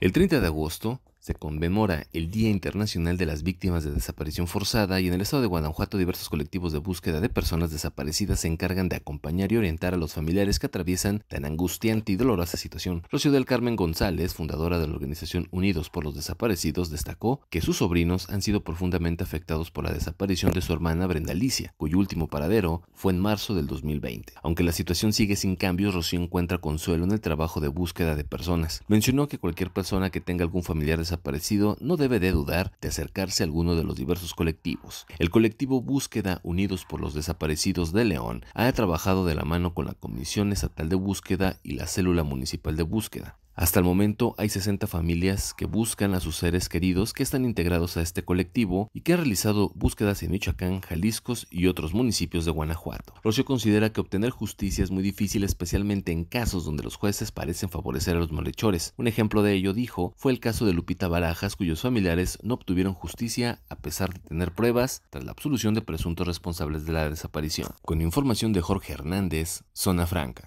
El 30 de agosto, se conmemora el Día Internacional de las Víctimas de Desaparición Forzada y en el estado de Guanajuato diversos colectivos de búsqueda de personas desaparecidas se encargan de acompañar y orientar a los familiares que atraviesan tan angustiante y dolorosa situación. Rocío del Carmen González, fundadora de la organización Unidos por los Desaparecidos, destacó que sus sobrinos han sido profundamente afectados por la desaparición de su hermana Brenda Alicia, cuyo último paradero fue en marzo del 2020. Aunque la situación sigue sin cambios, Rocío encuentra consuelo en el trabajo de búsqueda de personas. Mencionó que cualquier persona que tenga algún familiar desaparecido desaparecido no debe de dudar de acercarse a alguno de los diversos colectivos. El colectivo Búsqueda Unidos por los Desaparecidos de León ha trabajado de la mano con la Comisión Estatal de Búsqueda y la Célula Municipal de Búsqueda. Hasta el momento hay 60 familias que buscan a sus seres queridos que están integrados a este colectivo y que han realizado búsquedas en Michoacán, Jaliscos y otros municipios de Guanajuato. Rocio considera que obtener justicia es muy difícil especialmente en casos donde los jueces parecen favorecer a los malhechores. Un ejemplo de ello, dijo, fue el caso de Lupita Barajas cuyos familiares no obtuvieron justicia a pesar de tener pruebas tras la absolución de presuntos responsables de la desaparición. Con información de Jorge Hernández, Zona Franca.